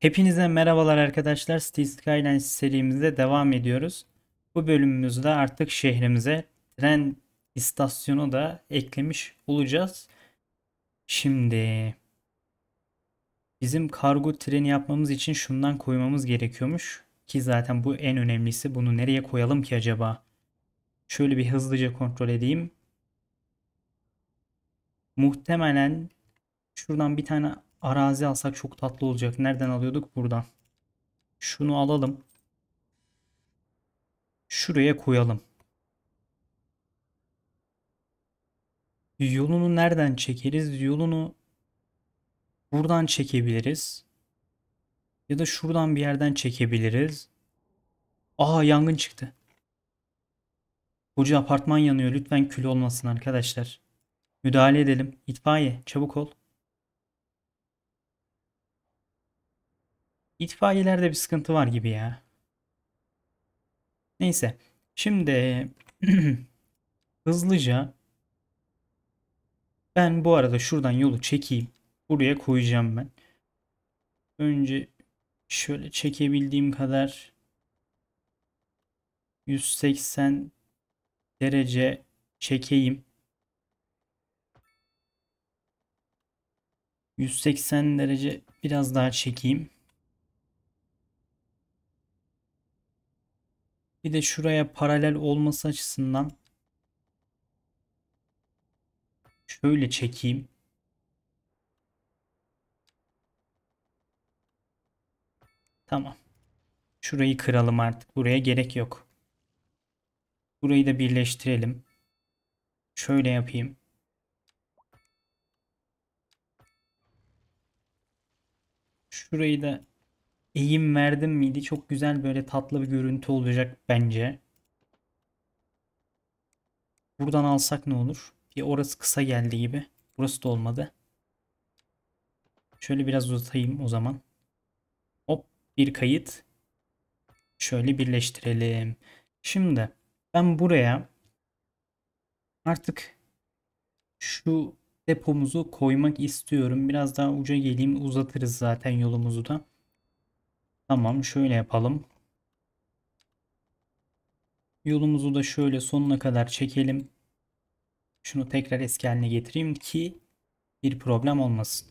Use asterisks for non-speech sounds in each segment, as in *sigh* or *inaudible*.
Hepinize merhabalar arkadaşlar. Steel Skylines serimizde devam ediyoruz. Bu bölümümüzde artık şehrimize tren istasyonu da eklemiş olacağız. Şimdi bizim kargo treni yapmamız için şundan koymamız gerekiyormuş. Ki zaten bu en önemlisi. Bunu nereye koyalım ki acaba? Şöyle bir hızlıca kontrol edeyim. Muhtemelen şuradan bir tane arazi alsak çok tatlı olacak. Nereden alıyorduk? Buradan. Şunu alalım. Şuraya koyalım. Yolunu nereden çekeriz? Yolunu buradan çekebiliriz. Ya da şuradan bir yerden çekebiliriz. Aha yangın çıktı. Koca apartman yanıyor. Lütfen kül olmasın arkadaşlar. Müdahale edelim. İtfaiye çabuk ol. İtfaiyelerde bir sıkıntı var gibi ya. Neyse. Şimdi *clears throat* hızlıca ben bu arada şuradan yolu çekeyim. Buraya koyacağım ben. Önce şöyle çekebildiğim kadar 180 derece çekeyim. 180 derece biraz daha çekeyim. Bir de şuraya paralel olması açısından şöyle çekeyim. Tamam. Şurayı kıralım artık. Buraya gerek yok. Burayı da birleştirelim. Şöyle yapayım. Şurayı da eğim verdim miydi? Çok güzel böyle tatlı bir görüntü olacak bence. Buradan alsak ne olur? Bir orası kısa geldi gibi. Burası da olmadı. Şöyle biraz uzatayım o zaman. Hop bir kayıt. Şöyle birleştirelim. Şimdi ben buraya artık şu depomuzu koymak istiyorum. Biraz daha uca geleyim uzatırız zaten yolumuzu da. Tamam şöyle yapalım. Yolumuzu da şöyle sonuna kadar çekelim. Şunu tekrar eski haline getireyim ki bir problem olmasın.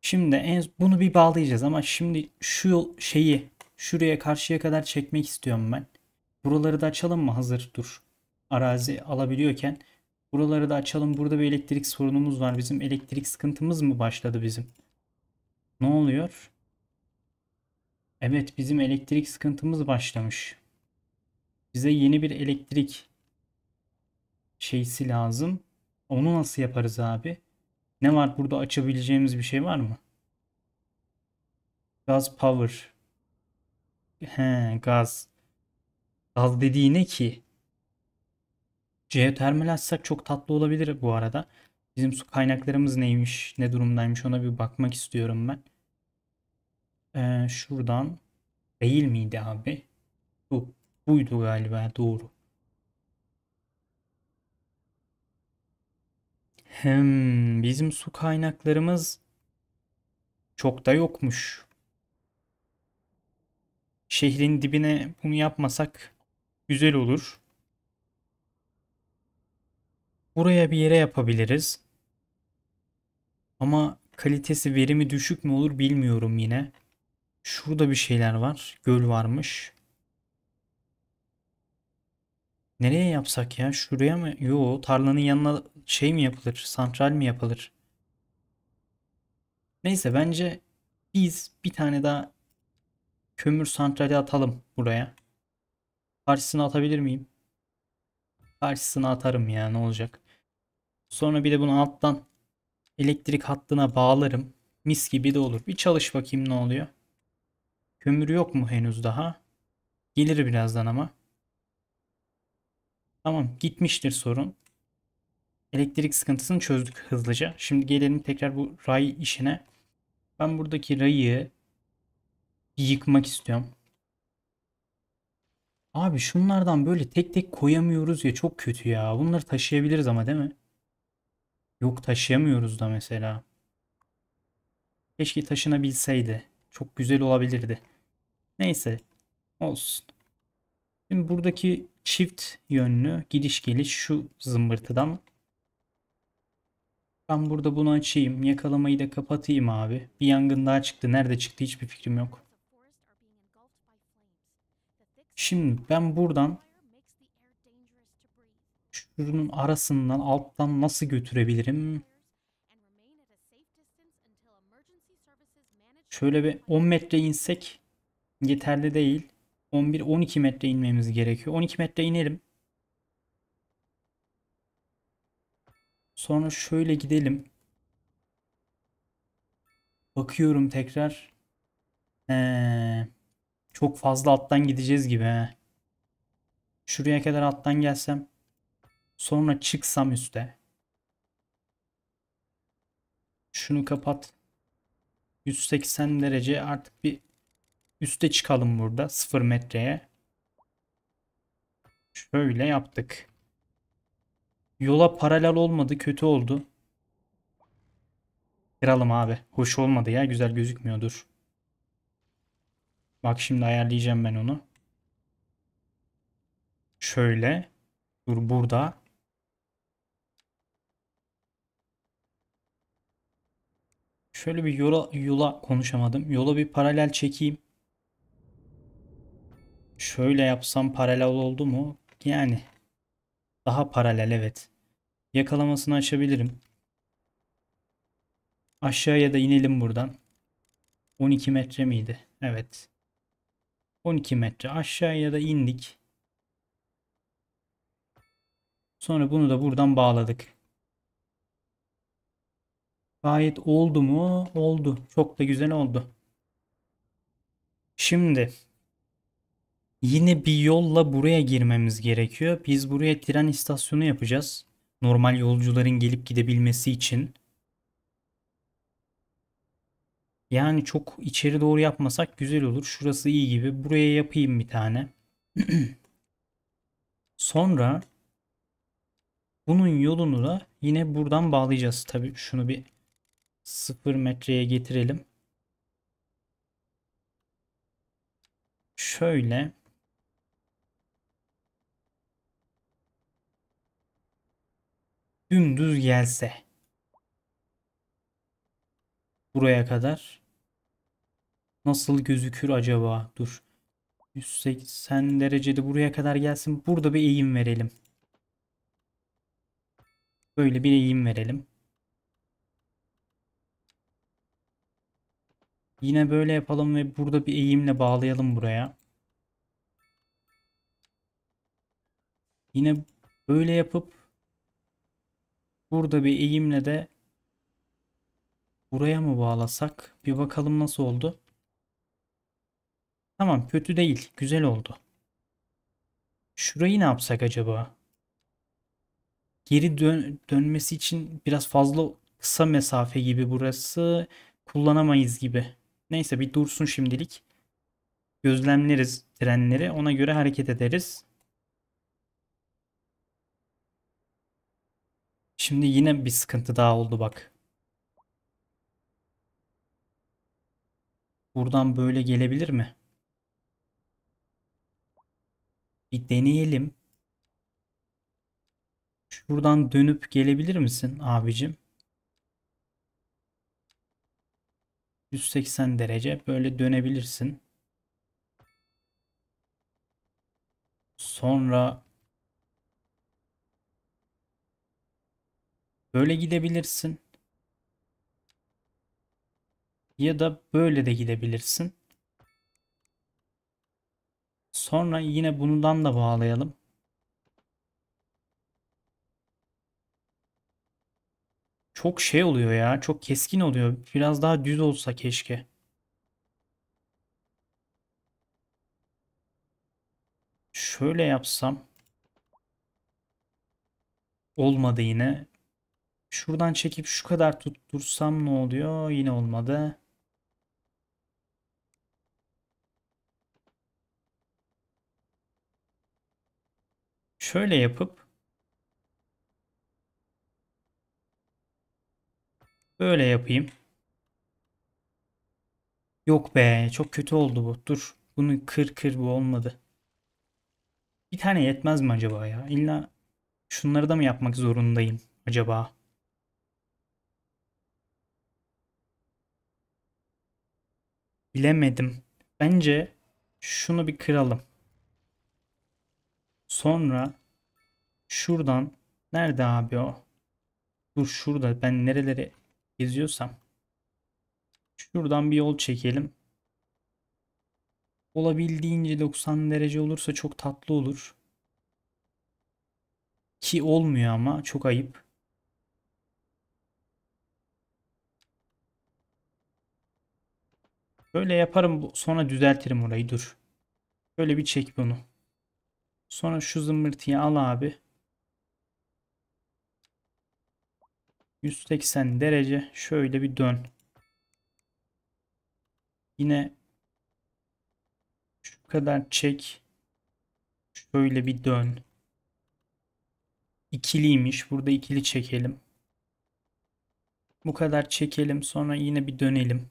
Şimdi en, bunu bir bağlayacağız ama şimdi şu şeyi şuraya karşıya kadar çekmek istiyorum ben. Buraları da açalım mı hazır dur. Arazi alabiliyorken buraları da açalım. Burada bir elektrik sorunumuz var. Bizim elektrik sıkıntımız mı başladı bizim? Ne oluyor? Evet bizim elektrik sıkıntımız başlamış. Bize yeni bir elektrik şeysi lazım. Onu nasıl yaparız abi? Ne var burada açabileceğimiz bir şey var mı? Gaz power. He gaz. Gaz dediğine ki? Jeotermal açsak çok tatlı olabilir bu arada. Bizim su kaynaklarımız neymiş, ne durumdaymış ona bir bakmak istiyorum ben. Ee, şuradan değil miydi abi? Bu, buydu galiba doğru. Hem bizim su kaynaklarımız çok da yokmuş. Şehrin dibine bunu yapmasak güzel olur. Buraya bir yere yapabiliriz. Ama kalitesi verimi düşük mü olur bilmiyorum yine. Şurada bir şeyler var. Göl varmış. Nereye yapsak ya? Şuraya mı? Yo tarlanın yanına şey mi yapılır? Santral mi yapılır? Neyse bence biz bir tane daha kömür santrali atalım buraya. Karşısına atabilir miyim? Karşısına atarım ya ne olacak. Sonra bir de bunu alttan elektrik hattına bağlarım. Mis gibi de olur. Bir çalış bakayım ne oluyor. Kömür yok mu henüz daha? Gelir birazdan ama. Tamam gitmiştir sorun. Elektrik sıkıntısını çözdük hızlıca. Şimdi gelelim tekrar bu ray işine. Ben buradaki rayı yıkmak istiyorum. Abi şunlardan böyle tek tek koyamıyoruz ya çok kötü ya. Bunları taşıyabiliriz ama değil mi? Yok taşıyamıyoruz da mesela. Keşke taşınabilseydi. Çok güzel olabilirdi. Neyse olsun. Şimdi buradaki çift yönlü gidiş geliş şu zımbırtıdan. Ben burada bunu açayım. Yakalamayı da kapatayım abi. Bir yangın daha çıktı. Nerede çıktı hiçbir fikrim yok. Şimdi ben buradan şunun arasından alttan nasıl götürebilirim? Şöyle bir 10 metre insek yeterli değil. 11-12 metre inmemiz gerekiyor. 12 metre inelim. Sonra şöyle gidelim. Bakıyorum tekrar. Ee, çok fazla alttan gideceğiz gibi. He. Şuraya kadar alttan gelsem. Sonra çıksam üste. Şunu kapat. 180 derece artık bir Üste çıkalım burada 0 metreye. Şöyle yaptık. Yola paralel olmadı kötü oldu. Kıralım abi. Hoş olmadı ya güzel gözükmüyordur. Bak şimdi ayarlayacağım ben onu. Şöyle. Dur burada. Şöyle bir yola, yola konuşamadım. Yola bir paralel çekeyim. Şöyle yapsam paralel oldu mu? Yani daha paralel evet. Yakalamasını açabilirim. Aşağıya da inelim buradan. 12 metre miydi? Evet. 12 metre aşağıya da indik. Sonra bunu da buradan bağladık. Gayet oldu mu? Oldu. Çok da güzel oldu. Şimdi Yine bir yolla buraya girmemiz gerekiyor. Biz buraya tren istasyonu yapacağız. Normal yolcuların gelip gidebilmesi için. Yani çok içeri doğru yapmasak güzel olur. Şurası iyi gibi. Buraya yapayım bir tane. *clears throat* Sonra bunun yolunu da yine buradan bağlayacağız. Tabi şunu bir sıfır metreye getirelim. Şöyle dümdüz gelse buraya kadar nasıl gözükür acaba? Dur. 180 derecede buraya kadar gelsin. Burada bir eğim verelim. Böyle bir eğim verelim. Yine böyle yapalım ve burada bir eğimle bağlayalım buraya. Yine böyle yapıp Burada bir eğimle de buraya mı bağlasak? Bir bakalım nasıl oldu. Tamam kötü değil. Güzel oldu. Şurayı ne yapsak acaba? Geri dön dönmesi için biraz fazla kısa mesafe gibi burası. Kullanamayız gibi. Neyse bir dursun şimdilik. Gözlemleriz trenleri. Ona göre hareket ederiz. Şimdi yine bir sıkıntı daha oldu bak. Buradan böyle gelebilir mi? Bir deneyelim. Şuradan dönüp gelebilir misin abicim? 180 derece böyle dönebilirsin. Sonra Böyle gidebilirsin. Ya da böyle de gidebilirsin. Sonra yine bundan da bağlayalım. Çok şey oluyor ya. Çok keskin oluyor. Biraz daha düz olsa keşke. Şöyle yapsam. Olmadı yine. Şuradan çekip şu kadar tuttursam ne oluyor? Yine olmadı. Şöyle yapıp böyle yapayım. Yok be, çok kötü oldu bu. Dur. Bunu kır kır bu olmadı. Bir tane yetmez mi acaba ya? İlla şunları da mı yapmak zorundayım acaba? Bilemedim. Bence şunu bir kıralım. Sonra şuradan nerede abi o? Dur şurada ben nereleri geziyorsam. Şuradan bir yol çekelim. Olabildiğince 90 derece olursa çok tatlı olur. Ki olmuyor ama çok ayıp. Böyle yaparım sonra düzeltirim orayı dur. Böyle bir çek bunu. Sonra şu zımbırtıyı al abi. 180 derece şöyle bir dön. Yine şu kadar çek. Şöyle bir dön. İkiliymiş. Burada ikili çekelim. Bu kadar çekelim. Sonra yine bir dönelim.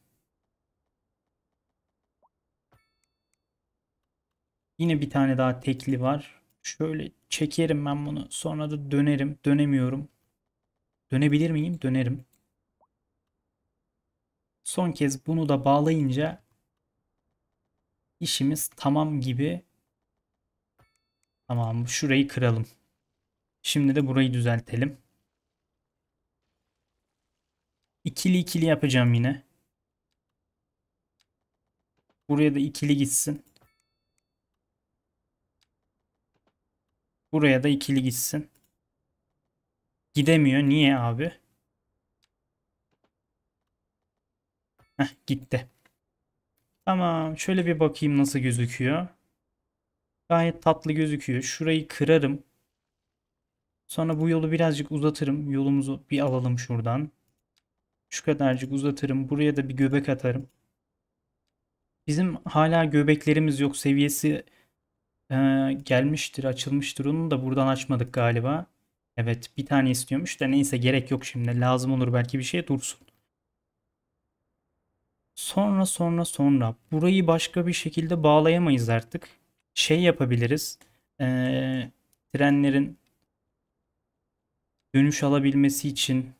Yine bir tane daha tekli var. Şöyle çekerim ben bunu. Sonra da dönerim. Dönemiyorum. Dönebilir miyim? Dönerim. Son kez bunu da bağlayınca işimiz tamam gibi. Tamam şurayı kıralım. Şimdi de burayı düzeltelim. İkili ikili yapacağım yine. Buraya da ikili gitsin. Buraya da ikili gitsin. Gidemiyor. Niye abi? Heh, gitti. Tamam. Şöyle bir bakayım nasıl gözüküyor. Gayet tatlı gözüküyor. Şurayı kırarım. Sonra bu yolu birazcık uzatırım. Yolumuzu bir alalım şuradan. Şu kadarcık uzatırım. Buraya da bir göbek atarım. Bizim hala göbeklerimiz yok. Seviyesi e, gelmiştir, açılmıştır. Onu da buradan açmadık galiba. Evet bir tane istiyormuş da neyse gerek yok şimdi. Lazım olur belki bir şey dursun. Sonra sonra sonra burayı başka bir şekilde bağlayamayız artık. Şey yapabiliriz. E, trenlerin dönüş alabilmesi için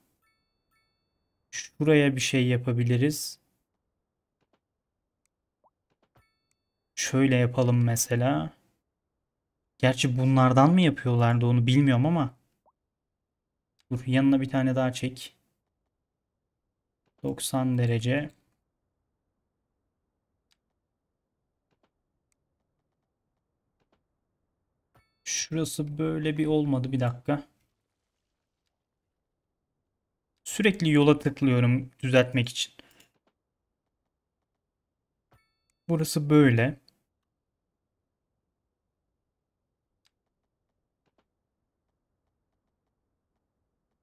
şuraya bir şey yapabiliriz. Şöyle yapalım mesela. Gerçi bunlardan mı yapıyorlardı onu bilmiyorum ama. Dur yanına bir tane daha çek. 90 derece. Şurası böyle bir olmadı bir dakika. Sürekli yola tıklıyorum düzeltmek için. Burası böyle.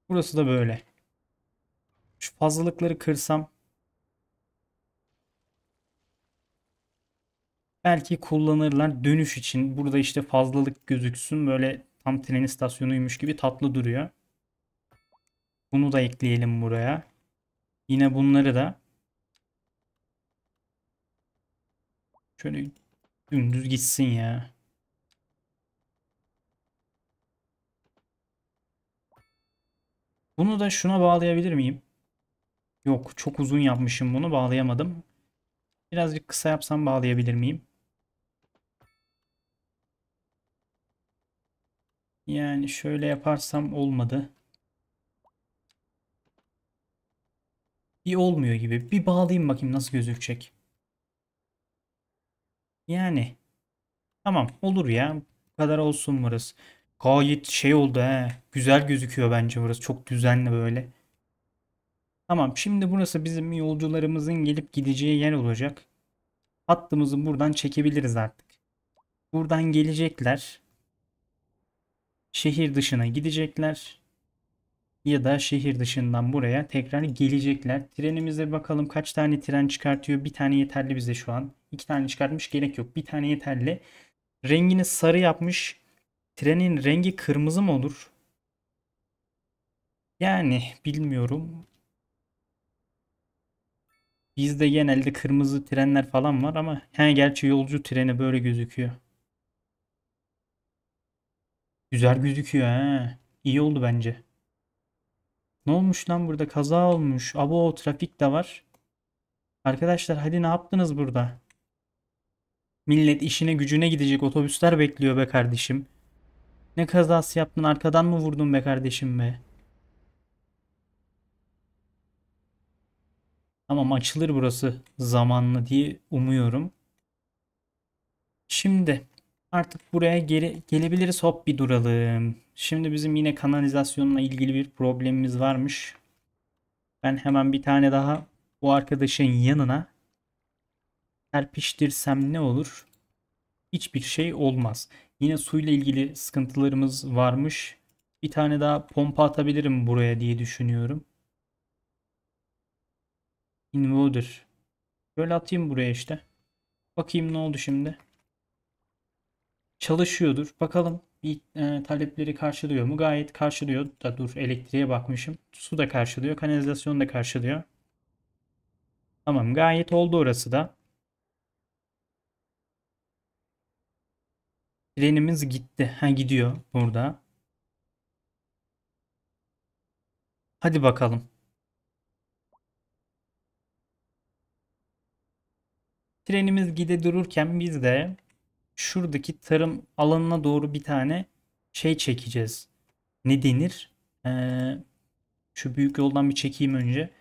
Burası da böyle. Şu fazlalıkları kırsam belki kullanırlar dönüş için. Burada işte fazlalık gözüksün. Böyle tam tren istasyonuymuş gibi tatlı duruyor. Bunu da ekleyelim buraya. Yine bunları da şöyle dümdüz gitsin ya. Bunu da şuna bağlayabilir miyim? Yok çok uzun yapmışım bunu bağlayamadım. Birazcık kısa yapsam bağlayabilir miyim? Yani şöyle yaparsam olmadı. Bir olmuyor gibi. Bir bağlayayım bakayım nasıl gözükecek. Yani. Tamam olur ya. Bu kadar olsun varız. Gayet şey oldu he. Güzel gözüküyor bence burası. Çok düzenli böyle. Tamam şimdi burası bizim yolcularımızın gelip gideceği yer olacak. Hattımızı buradan çekebiliriz artık. Buradan gelecekler. Şehir dışına gidecekler. Ya da şehir dışından buraya tekrar gelecekler. Trenimize bakalım kaç tane tren çıkartıyor. Bir tane yeterli bize şu an. İki tane çıkartmış gerek yok. Bir tane yeterli. Rengini sarı yapmış. Trenin rengi kırmızı mı olur? Yani bilmiyorum. Bizde genelde kırmızı trenler falan var ama he, gerçi yolcu treni böyle gözüküyor. Güzel gözüküyor he. İyi oldu bence. Ne olmuş lan burada? Kaza olmuş. Abo trafik de var. Arkadaşlar hadi ne yaptınız burada? Millet işine gücüne gidecek otobüsler bekliyor be kardeşim. Ne kazası yaptın arkadan mı vurdun be kardeşim be? Tamam açılır burası zamanla diye umuyorum. Şimdi artık buraya geri gelebiliriz hop bir duralım. Şimdi bizim yine kanalizasyonla ilgili bir problemimiz varmış. Ben hemen bir tane daha bu arkadaşın yanına serpiştirsem ne olur? Hiçbir şey olmaz. Yine suyla ilgili sıkıntılarımız varmış. Bir tane daha pompa atabilirim buraya diye düşünüyorum. Inverter. Böyle atayım buraya işte. Bakayım ne oldu şimdi. Çalışıyordur. Bakalım bir e, talepleri karşılıyor mu? Gayet karşılıyor. Da dur elektriğe bakmışım. Su da karşılıyor. Kanalizasyon da karşılıyor. Tamam gayet oldu orası da. Trenimiz gitti. Ha gidiyor burada. Hadi bakalım. Trenimiz gide dururken biz de şuradaki tarım alanına doğru bir tane şey çekeceğiz. Ne denir? Ee, şu büyük yoldan bir çekeyim önce.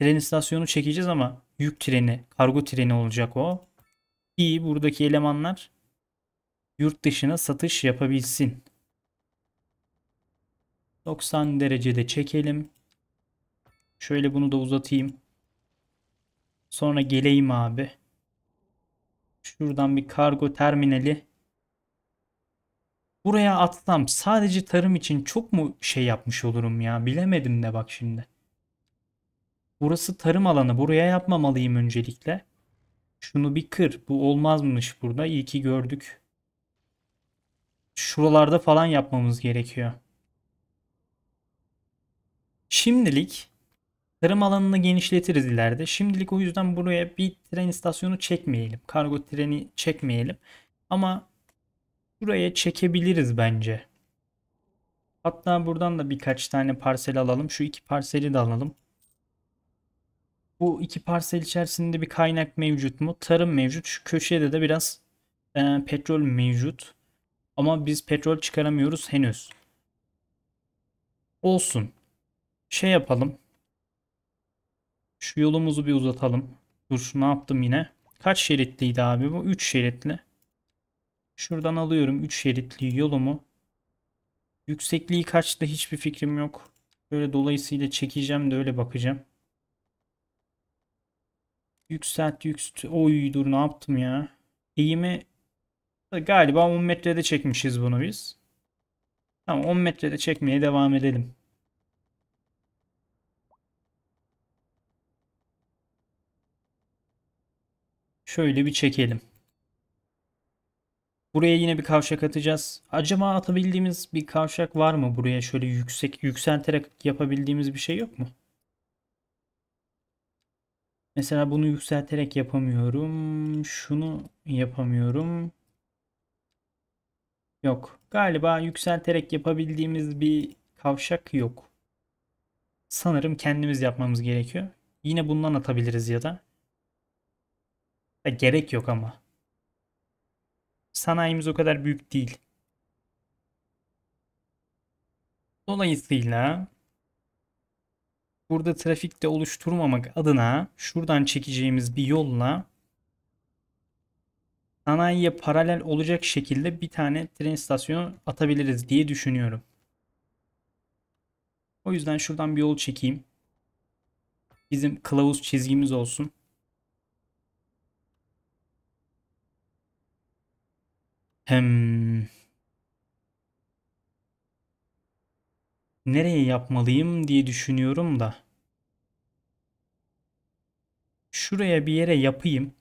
Tren istasyonu çekeceğiz ama yük treni, kargo treni olacak o. İyi buradaki elemanlar yurt dışına satış yapabilsin. 90 derecede çekelim. Şöyle bunu da uzatayım. Sonra geleyim abi. Şuradan bir kargo terminali. Buraya atsam sadece tarım için çok mu şey yapmış olurum ya? Bilemedim de bak şimdi. Burası tarım alanı. Buraya yapmamalıyım öncelikle. Şunu bir kır. Bu olmazmış burada. İyi ki gördük şuralarda falan yapmamız gerekiyor. Şimdilik tarım alanını genişletiriz ileride. Şimdilik o yüzden buraya bir tren istasyonu çekmeyelim. Kargo treni çekmeyelim. Ama buraya çekebiliriz bence. Hatta buradan da birkaç tane parsel alalım. Şu iki parseli de alalım. Bu iki parsel içerisinde bir kaynak mevcut mu? Tarım mevcut. Şu köşede de biraz e, petrol mevcut. Ama biz petrol çıkaramıyoruz henüz. Olsun. Şey yapalım. Şu yolumuzu bir uzatalım. Dur ne yaptım yine? Kaç şeritliydi abi bu? 3 şeritli. Şuradan alıyorum 3 şeritli yolumu. Yüksekliği kaçtı hiçbir fikrim yok. Böyle dolayısıyla çekeceğim de öyle bakacağım. Yükselt yükselt. Oy dur ne yaptım ya. Eğimi Galiba 10 metrede çekmişiz bunu biz. Tamam 10 metrede çekmeye devam edelim. Şöyle bir çekelim. Buraya yine bir kavşak atacağız. Acaba atabildiğimiz bir kavşak var mı buraya? Şöyle yüksek yükselterek yapabildiğimiz bir şey yok mu? Mesela bunu yükselterek yapamıyorum. Şunu yapamıyorum. Yok. Galiba yükselterek yapabildiğimiz bir kavşak yok. Sanırım kendimiz yapmamız gerekiyor. Yine bundan atabiliriz ya da. Ya gerek yok ama. Sanayimiz o kadar büyük değil. Dolayısıyla burada trafikte oluşturmamak adına şuradan çekeceğimiz bir yolla sanayiye paralel olacak şekilde bir tane tren istasyonu atabiliriz diye düşünüyorum. O yüzden şuradan bir yol çekeyim. Bizim kılavuz çizgimiz olsun. Hem nereye yapmalıyım diye düşünüyorum da. Şuraya bir yere yapayım.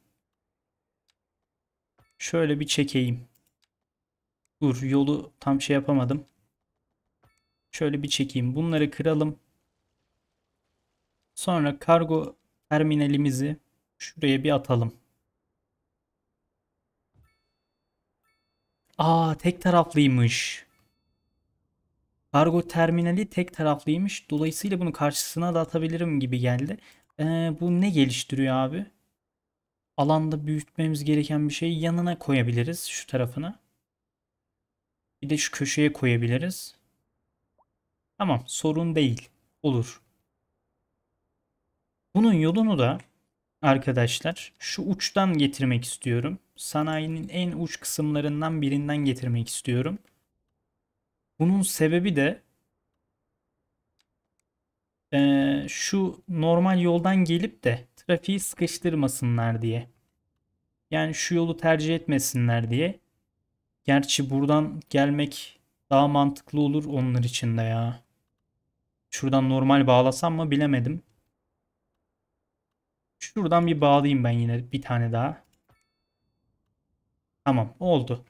Şöyle bir çekeyim. Dur yolu tam şey yapamadım. Şöyle bir çekeyim. Bunları kıralım. Sonra kargo terminalimizi şuraya bir atalım. Aa tek taraflıymış. Kargo terminali tek taraflıymış. Dolayısıyla bunu karşısına da atabilirim gibi geldi. Ee, bu ne geliştiriyor abi? alanda büyütmemiz gereken bir şeyi yanına koyabiliriz şu tarafına. Bir de şu köşeye koyabiliriz. Tamam sorun değil. Olur. Bunun yolunu da arkadaşlar şu uçtan getirmek istiyorum. Sanayinin en uç kısımlarından birinden getirmek istiyorum. Bunun sebebi de e, şu normal yoldan gelip de trafiği sıkıştırmasınlar diye. Yani şu yolu tercih etmesinler diye. Gerçi buradan gelmek daha mantıklı olur onlar için de ya. Şuradan normal bağlasam mı bilemedim. Şuradan bir bağlayayım ben yine bir tane daha. Tamam oldu.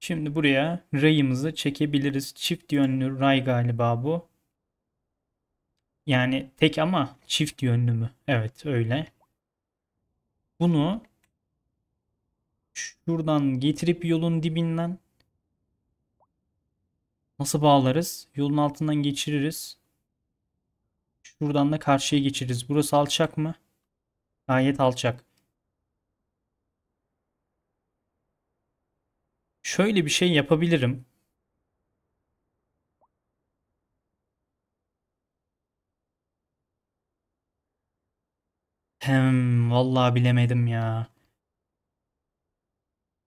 Şimdi buraya rayımızı çekebiliriz. Çift yönlü ray galiba bu. Yani tek ama çift yönlü mü? Evet öyle. Bunu şuradan getirip yolun dibinden nasıl bağlarız? Yolun altından geçiririz. Şuradan da karşıya geçiririz. Burası alçak mı? Gayet alçak. Şöyle bir şey yapabilirim. Hem vallahi bilemedim ya.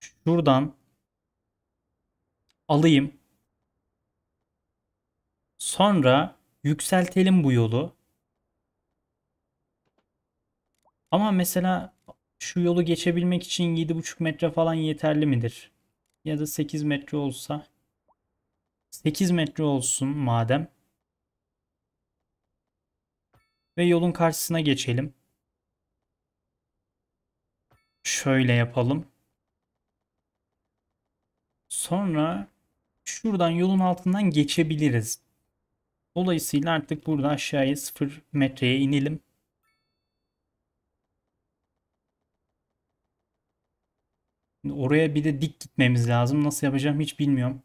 Şuradan alayım. Sonra yükseltelim bu yolu. Ama mesela şu yolu geçebilmek için 7,5 metre falan yeterli midir? Ya da 8 metre olsa. 8 metre olsun madem. Ve yolun karşısına geçelim. Şöyle yapalım. Sonra şuradan yolun altından geçebiliriz. Dolayısıyla artık burada aşağıya 0 metreye inelim. Şimdi oraya bir de dik gitmemiz lazım. Nasıl yapacağım hiç bilmiyorum.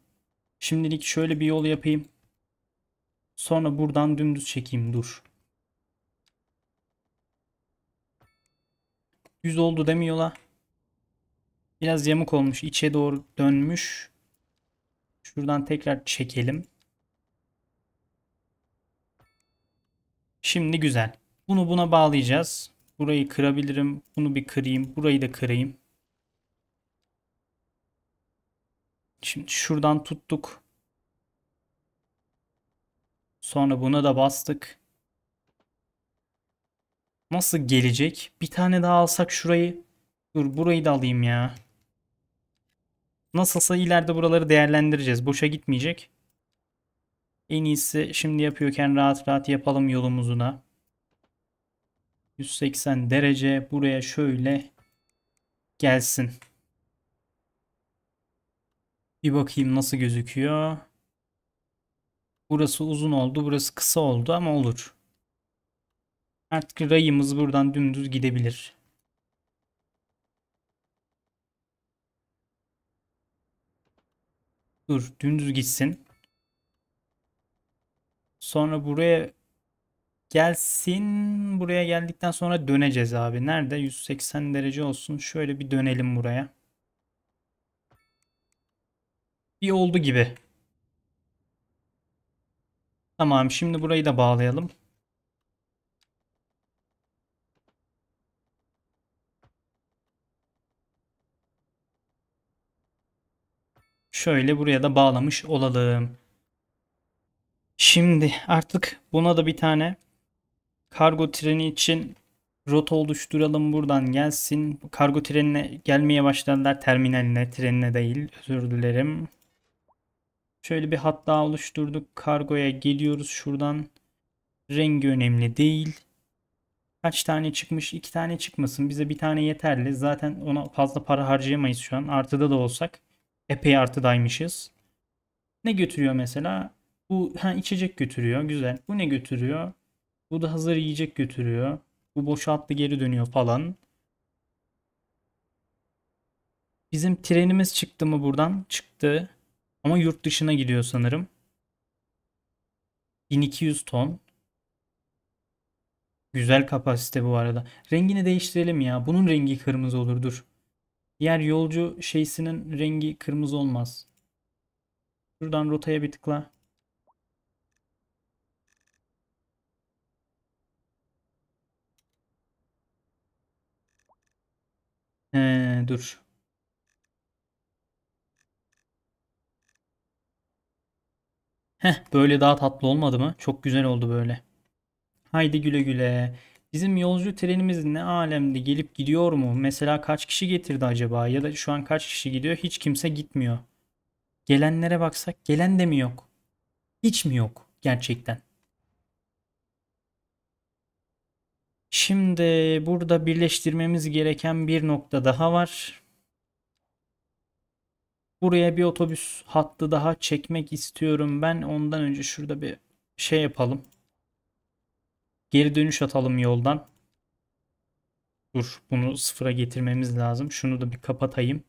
Şimdilik şöyle bir yol yapayım. Sonra buradan dümdüz çekeyim dur. 100 oldu demiyorlar. Biraz yamuk olmuş. içe doğru dönmüş. Şuradan tekrar çekelim. Şimdi güzel. Bunu buna bağlayacağız. Burayı kırabilirim. Bunu bir kırayım. Burayı da kırayım. Şimdi şuradan tuttuk. Sonra buna da bastık. Nasıl gelecek? Bir tane daha alsak şurayı. Dur burayı da alayım ya. Nasılsa ileride buraları değerlendireceğiz. Boşa gitmeyecek. En iyisi şimdi yapıyorken rahat rahat yapalım yolumuzuna. 180 derece buraya şöyle gelsin. Bir bakayım nasıl gözüküyor. Burası uzun oldu, burası kısa oldu ama olur. Artık rayımız buradan dümdüz gidebilir. Dur dümdüz gitsin. Sonra buraya gelsin. Buraya geldikten sonra döneceğiz abi. Nerede? 180 derece olsun. Şöyle bir dönelim buraya. Bir oldu gibi. Tamam şimdi burayı da bağlayalım. şöyle buraya da bağlamış olalım. Şimdi artık buna da bir tane kargo treni için rota oluşturalım buradan gelsin. Kargo trenine gelmeye başladılar terminaline trenine değil özür dilerim. Şöyle bir hat daha oluşturduk. Kargoya geliyoruz şuradan. Rengi önemli değil. Kaç tane çıkmış? İki tane çıkmasın. Bize bir tane yeterli. Zaten ona fazla para harcayamayız şu an. Artıda da olsak. Epey artıdaymışız. Ne götürüyor mesela? Bu ha, içecek götürüyor. Güzel. Bu ne götürüyor? Bu da hazır yiyecek götürüyor. Bu boşalttı geri dönüyor falan. Bizim trenimiz çıktı mı buradan? Çıktı. Ama yurt dışına gidiyor sanırım. 1200 ton. Güzel kapasite bu arada. Rengini değiştirelim ya. Bunun rengi kırmızı olur dur. Yer yolcu şeysinin rengi kırmızı olmaz. Şuradan rotaya bir tıkla. He, dur. Heh, böyle daha tatlı olmadı mı? Çok güzel oldu böyle. Haydi güle güle. Bizim yolcu trenimiz ne alemde gelip gidiyor mu? Mesela kaç kişi getirdi acaba? Ya da şu an kaç kişi gidiyor? Hiç kimse gitmiyor. Gelenlere baksak gelen de mi yok? Hiç mi yok gerçekten? Şimdi burada birleştirmemiz gereken bir nokta daha var. Buraya bir otobüs hattı daha çekmek istiyorum ben. Ondan önce şurada bir şey yapalım. Geri dönüş atalım yoldan. Dur bunu sıfıra getirmemiz lazım. Şunu da bir kapatayım.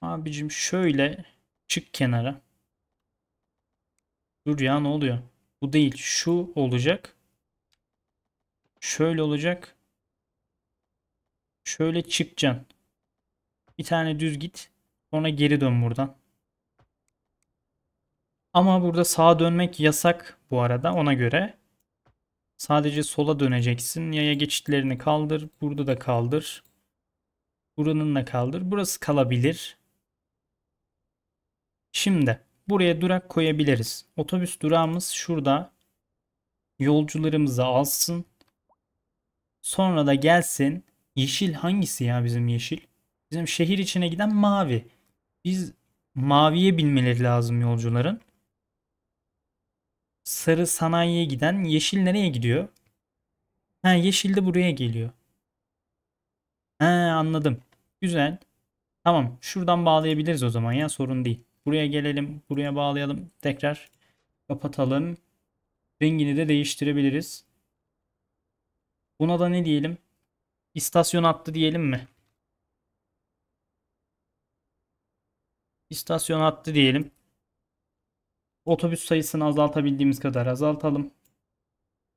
Abicim şöyle çık kenara. Dur ya ne oluyor? Bu değil. Şu olacak. Şöyle olacak. Şöyle çıkacaksın. Bir tane düz git. Sonra geri dön buradan. Ama burada sağa dönmek yasak bu arada ona göre. Sadece sola döneceksin. Yaya geçitlerini kaldır. Burada da kaldır. Buranın da kaldır. Burası kalabilir. Şimdi buraya durak koyabiliriz. Otobüs durağımız şurada. Yolcularımızı alsın. Sonra da gelsin. Yeşil hangisi ya bizim yeşil? Bizim şehir içine giden mavi. Biz maviye binmeleri lazım yolcuların. Sarı sanayiye giden. Yeşil nereye gidiyor? Ha yeşil de buraya geliyor. Ha anladım. Güzel. Tamam şuradan bağlayabiliriz o zaman ya sorun değil. Buraya gelelim. Buraya bağlayalım. Tekrar kapatalım. Rengini de değiştirebiliriz. Buna da ne diyelim? İstasyon attı diyelim mi? İstasyon attı diyelim. Otobüs sayısını azaltabildiğimiz kadar azaltalım.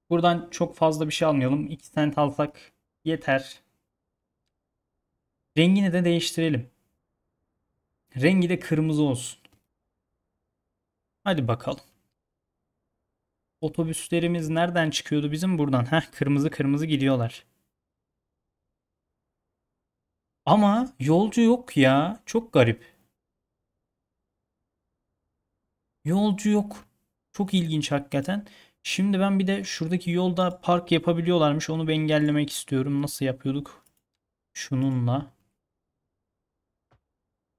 Buradan çok fazla bir şey almayalım. 2 sent alsak yeter. Rengini de değiştirelim. Rengi de kırmızı olsun. Hadi bakalım. Otobüslerimiz nereden çıkıyordu bizim buradan? Heh kırmızı kırmızı gidiyorlar. Ama yolcu yok ya. Çok garip. Yolcu yok. Çok ilginç hakikaten. Şimdi ben bir de şuradaki yolda park yapabiliyorlarmış. Onu bir engellemek istiyorum. Nasıl yapıyorduk? Şununla.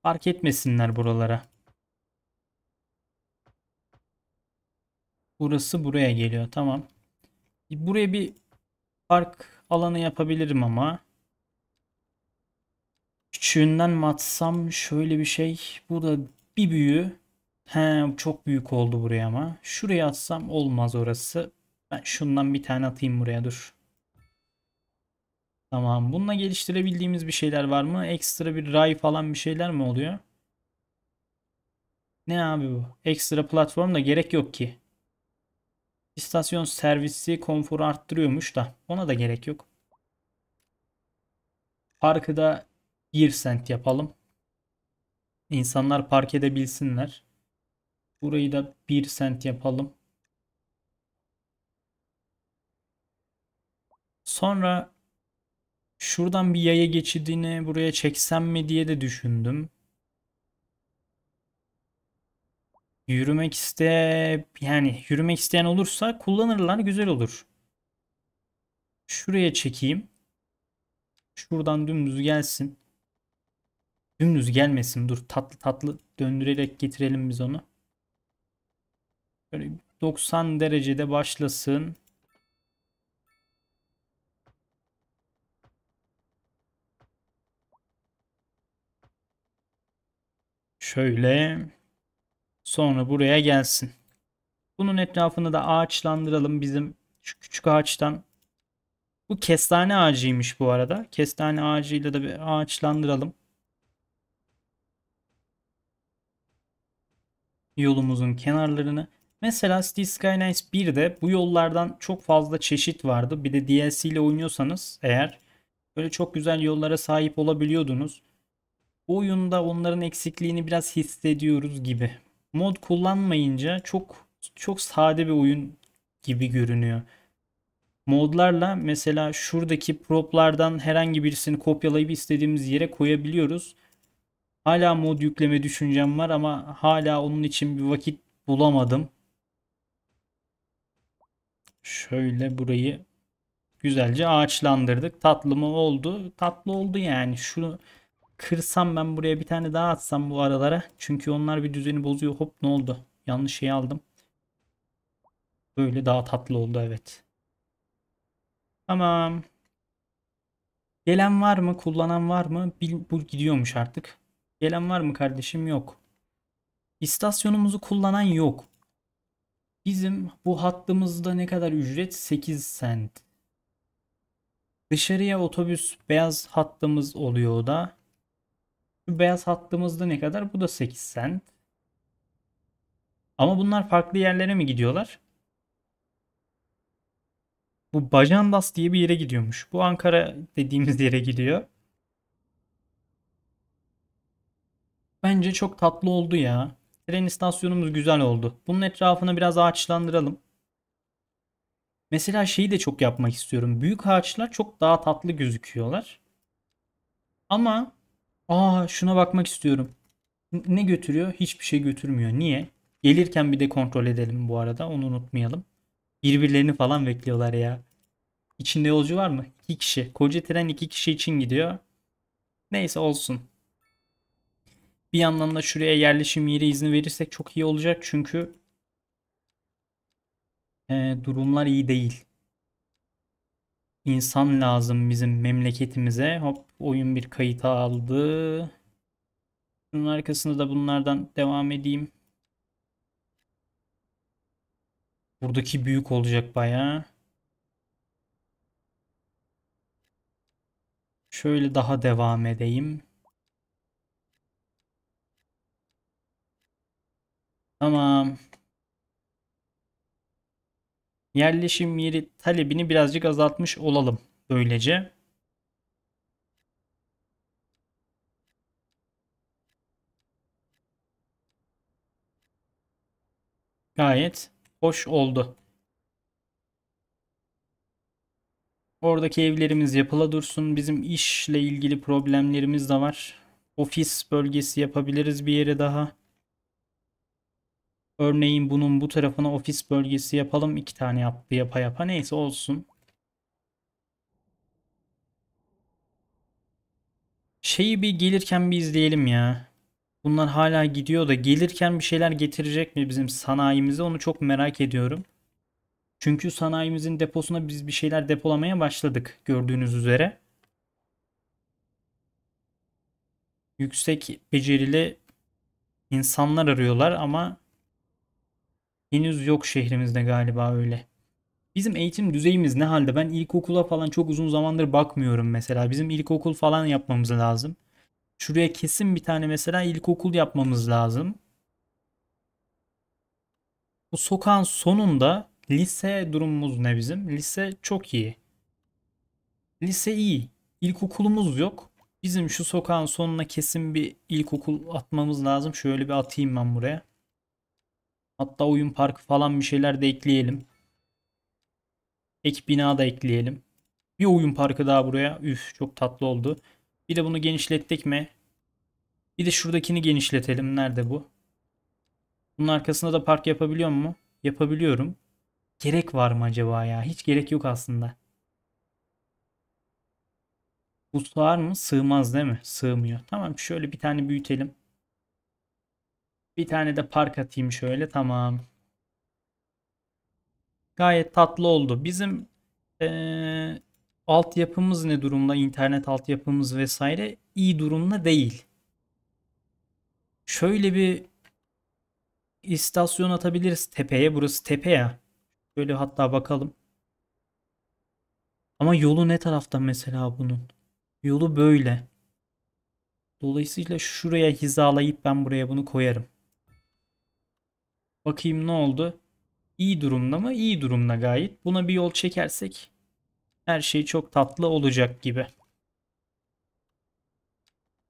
Park etmesinler buralara. Burası buraya geliyor. Tamam. Buraya bir park alanı yapabilirim ama. Küçüğünden mi şöyle bir şey. Bu da bir büyüğü. He, çok büyük oldu buraya ama. Şuraya atsam olmaz orası. Ben şundan bir tane atayım buraya dur. Tamam. Bununla geliştirebildiğimiz bir şeyler var mı? Ekstra bir ray falan bir şeyler mi oluyor? Ne abi bu? Ekstra platform da gerek yok ki. İstasyon servisi konforu arttırıyormuş da ona da gerek yok. Parkı da 1 sent yapalım. İnsanlar park edebilsinler. Burayı da 1 sent yapalım. Sonra şuradan bir yaya geçidini buraya çeksem mi diye de düşündüm. Yürümek iste yani yürümek isteyen olursa kullanırlar güzel olur. Şuraya çekeyim. Şuradan dümdüz gelsin. Dümdüz gelmesin. Dur tatlı tatlı döndürerek getirelim biz onu. Böyle 90 derecede başlasın. Şöyle. Sonra buraya gelsin. Bunun etrafını da ağaçlandıralım. Bizim şu küçük ağaçtan. Bu kestane ağacıymış bu arada. Kestane ağacıyla da bir ağaçlandıralım. Yolumuzun kenarlarını. Mesela City Skylines 1'de bu yollardan çok fazla çeşit vardı. Bir de DLC ile oynuyorsanız eğer böyle çok güzel yollara sahip olabiliyordunuz. Bu oyunda onların eksikliğini biraz hissediyoruz gibi. Mod kullanmayınca çok çok sade bir oyun gibi görünüyor. Modlarla mesela şuradaki proplardan herhangi birisini kopyalayıp istediğimiz yere koyabiliyoruz. Hala mod yükleme düşüncem var ama hala onun için bir vakit bulamadım. Şöyle burayı güzelce ağaçlandırdık. Tatlı mı oldu? Tatlı oldu yani. Şu kırsam ben buraya bir tane daha atsam bu aralara. Çünkü onlar bir düzeni bozuyor. Hop ne oldu? Yanlış şey aldım. Böyle daha tatlı oldu evet. Tamam. Gelen var mı? Kullanan var mı? bu gidiyormuş artık. Gelen var mı kardeşim? Yok. İstasyonumuzu kullanan yok. Bizim bu hattımızda ne kadar ücret? 8 sent. Dışarıya otobüs beyaz hattımız oluyor da. Şu beyaz hattımızda ne kadar? Bu da 8 sent. Ama bunlar farklı yerlere mi gidiyorlar? Bu Bajandas diye bir yere gidiyormuş. Bu Ankara dediğimiz yere gidiyor. Bence çok tatlı oldu ya. Tren istasyonumuz güzel oldu. Bunun etrafını biraz ağaçlandıralım. Mesela şeyi de çok yapmak istiyorum. Büyük ağaçlar çok daha tatlı gözüküyorlar. Ama aa şuna bakmak istiyorum. Ne götürüyor? Hiçbir şey götürmüyor. Niye? Gelirken bir de kontrol edelim bu arada. Onu unutmayalım. Birbirlerini falan bekliyorlar ya. İçinde yolcu var mı? İki kişi. Koca tren iki kişi için gidiyor. Neyse olsun. Bir yandan da şuraya yerleşim yeri izni verirsek çok iyi olacak. Çünkü e, durumlar iyi değil. İnsan lazım bizim memleketimize. Hop oyun bir kayıt aldı. Bunun arkasında da bunlardan devam edeyim. Buradaki büyük olacak bayağı. Şöyle daha devam edeyim. Tamam. Yerleşim yeri talebini birazcık azaltmış olalım böylece. Gayet hoş oldu. Oradaki evlerimiz yapıla dursun. Bizim işle ilgili problemlerimiz de var. Ofis bölgesi yapabiliriz bir yere daha. Örneğin bunun bu tarafına ofis bölgesi yapalım. iki tane yaptı yapa yapa. Neyse olsun. Şeyi bir gelirken bir izleyelim ya. Bunlar hala gidiyor da gelirken bir şeyler getirecek mi bizim sanayimize onu çok merak ediyorum. Çünkü sanayimizin deposuna biz bir şeyler depolamaya başladık gördüğünüz üzere. Yüksek becerili insanlar arıyorlar ama henüz yok şehrimizde galiba öyle. Bizim eğitim düzeyimiz ne halde? Ben ilkokula falan çok uzun zamandır bakmıyorum mesela. Bizim ilkokul falan yapmamız lazım. Şuraya kesin bir tane mesela ilkokul yapmamız lazım. Bu sokağın sonunda lise durumumuz ne bizim? Lise çok iyi. Lise iyi. İlkokulumuz yok. Bizim şu sokağın sonuna kesin bir ilkokul atmamız lazım. Şöyle bir atayım ben buraya. Hatta oyun parkı falan bir şeyler de ekleyelim. Ek bina da ekleyelim. Bir oyun parkı daha buraya. Üf çok tatlı oldu. Bir de bunu genişlettik mi? Bir de şuradakini genişletelim. Nerede bu? Bunun arkasında da park yapabiliyor mu? Yapabiliyorum. Gerek var mı acaba ya? Hiç gerek yok aslında. Bu sığar mı? Sığmaz değil mi? Sığmıyor. Tamam şöyle bir tane büyütelim. Bir tane de park atayım şöyle. Tamam. Gayet tatlı oldu. Bizim ee, altyapımız ne durumda? İnternet altyapımız vesaire iyi durumda değil. Şöyle bir istasyon atabiliriz tepeye. Burası tepe ya. Şöyle hatta bakalım. Ama yolu ne tarafta mesela bunun? Yolu böyle. Dolayısıyla şuraya hizalayıp ben buraya bunu koyarım. Bakayım ne oldu? İyi durumda mı? İyi durumda gayet. Buna bir yol çekersek her şey çok tatlı olacak gibi.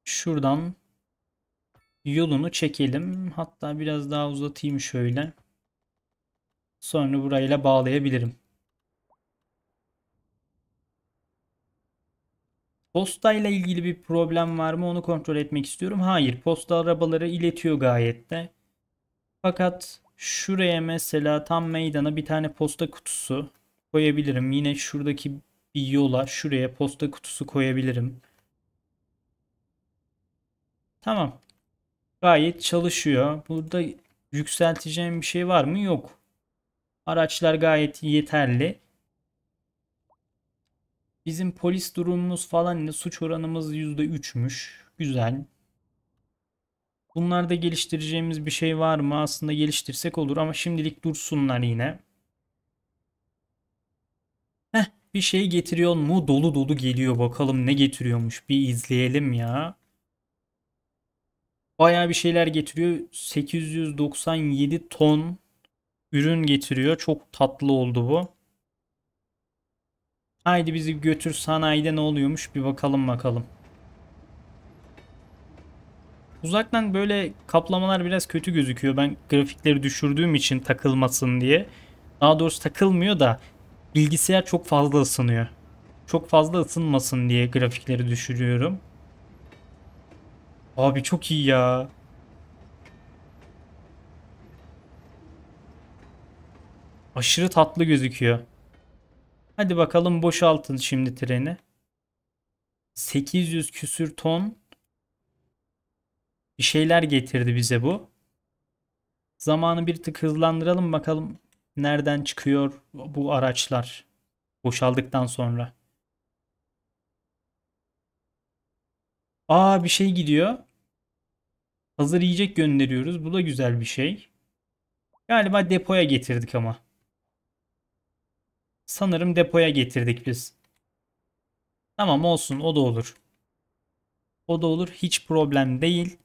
Şuradan yolunu çekelim. Hatta biraz daha uzatayım şöyle. Sonra burayla bağlayabilirim. Posta ile ilgili bir problem var mı onu kontrol etmek istiyorum. Hayır posta arabaları iletiyor gayet de. Fakat Şuraya mesela tam meydana bir tane posta kutusu koyabilirim. Yine şuradaki bir yola şuraya posta kutusu koyabilirim. Tamam. Gayet çalışıyor. Burada yükselteceğim bir şey var mı? Yok. Araçlar gayet yeterli. Bizim polis durumumuz falan ne? Suç oranımız %3'müş. Güzel. Bunlarda geliştireceğimiz bir şey var mı? Aslında geliştirsek olur ama şimdilik dursunlar yine. Heh, bir şey getiriyor mu? Dolu dolu geliyor. Bakalım ne getiriyormuş. Bir izleyelim ya. Baya bir şeyler getiriyor. 897 ton ürün getiriyor. Çok tatlı oldu bu. Haydi bizi götür sanayide ne oluyormuş bir bakalım bakalım. Uzaktan böyle kaplamalar biraz kötü gözüküyor. Ben grafikleri düşürdüğüm için takılmasın diye. Daha doğrusu takılmıyor da bilgisayar çok fazla ısınıyor. Çok fazla ısınmasın diye grafikleri düşürüyorum. Abi çok iyi ya. Aşırı tatlı gözüküyor. Hadi bakalım boşaltın şimdi treni. 800 küsür ton bir şeyler getirdi bize bu. Zamanı bir tık hızlandıralım bakalım nereden çıkıyor bu araçlar boşaldıktan sonra. Aa bir şey gidiyor. Hazır yiyecek gönderiyoruz. Bu da güzel bir şey. Galiba depoya getirdik ama. Sanırım depoya getirdik biz. Tamam olsun o da olur. O da olur hiç problem değil.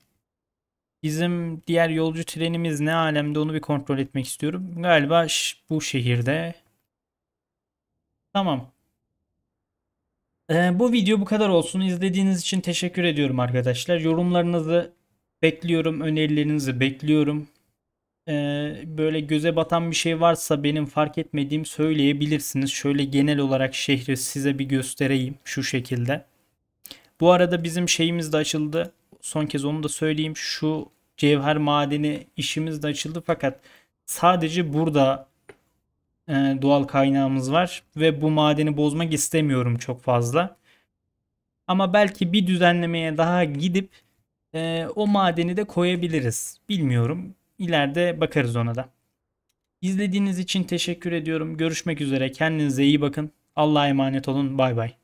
Bizim diğer yolcu trenimiz ne alemde onu bir kontrol etmek istiyorum. Galiba bu şehirde. Tamam. Ee, bu video bu kadar olsun. İzlediğiniz için teşekkür ediyorum arkadaşlar. Yorumlarınızı bekliyorum. Önerilerinizi bekliyorum. Ee, böyle göze batan bir şey varsa benim fark etmediğim söyleyebilirsiniz. Şöyle genel olarak şehri size bir göstereyim şu şekilde. Bu arada bizim şeyimiz de açıldı son kez onu da söyleyeyim. Şu cevher madeni işimiz de açıldı fakat sadece burada e, doğal kaynağımız var ve bu madeni bozmak istemiyorum çok fazla. Ama belki bir düzenlemeye daha gidip e, o madeni de koyabiliriz. Bilmiyorum. İleride bakarız ona da. İzlediğiniz için teşekkür ediyorum. Görüşmek üzere. Kendinize iyi bakın. Allah'a emanet olun. Bay bay.